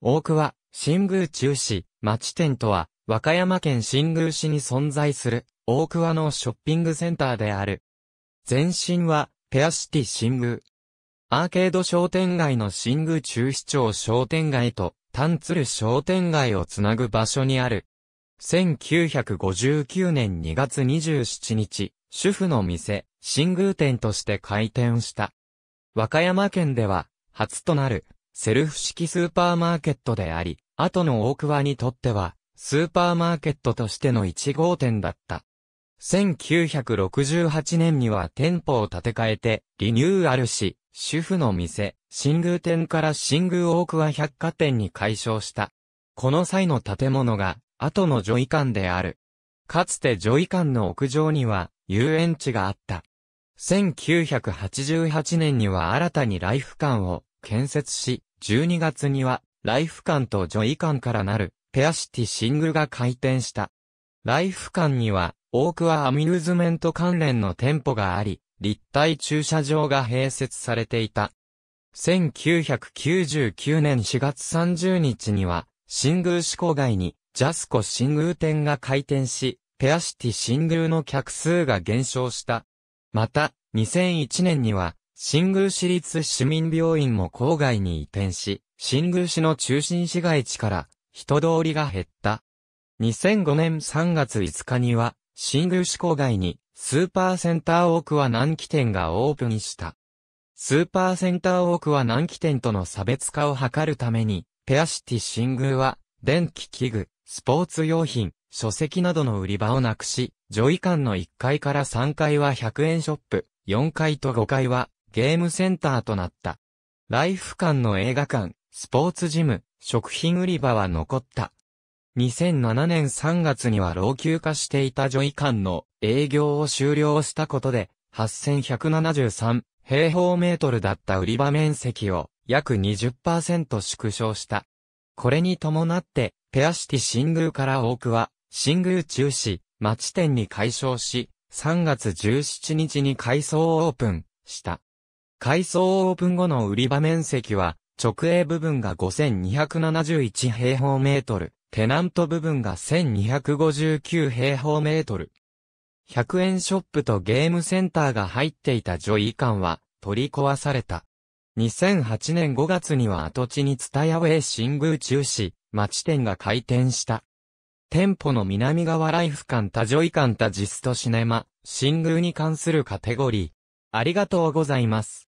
大久は、新宮中市、町店とは、和歌山県新宮市に存在する、大桑のショッピングセンターである。前身は、ペアシティ新宮。アーケード商店街の新宮中市町商店街と、ツ鶴商店街をつなぐ場所にある。1959年2月27日、主婦の店、新宮店として開店した。和歌山県では、初となる、セルフ式スーパーマーケットであり、後の大桑にとっては、スーパーマーケットとしての1号店だった。1968年には店舗を建て替えて、リニューアルし、主婦の店、新宮店から新宮大桑百貨店に改称した。この際の建物が、後のジョイ館である。かつてジョイ館の屋上には、遊園地があった。1988年には新たにライフ館を建設し、12月には、ライフ館とジョイ館からなる、ペアシティシングルが開店した。ライフ館には、多くはアミューズメント関連の店舗があり、立体駐車場が併設されていた。1999年4月30日には、新宮市郊外に、ジャスコ新宮店が開店し、ペアシティ新宮の客数が減少した。また、2001年には、新宮市立市民病院も郊外に移転し、新宮市の中心市街地から人通りが減った。2005年3月5日には、新宮市郊外にスーパーセンターオークは南紀店がオープンした。スーパーセンターオークは南紀店との差別化を図るために、ペアシティ新宮は、電気器具、スポーツ用品、書籍などの売り場をなくし、上位間の1階から3階は100円ショップ、4階と5階はゲームセンターとなった。ライフ館の映画館、スポーツジム、食品売り場は残った。2007年3月には老朽化していたジョイ館の営業を終了したことで、8173平方メートルだった売り場面積を約20%縮小した。これに伴って、ペアシティ新宮から多くは、新宮中止、町店に解消し、3月17日に改装をオープンした。改装オープン後の売り場面積は、直営部分が5271平方メートル、テナント部分が1259平方メートル。100円ショップとゲームセンターが入っていたジョイ館は取り壊された。2008年5月には跡地にツタヤウェイ新宮中止、町店が開店した。店舗の南側ライフ館多ジョイ館多ジストシネマ、新宮に関するカテゴリー。ありがとうございます。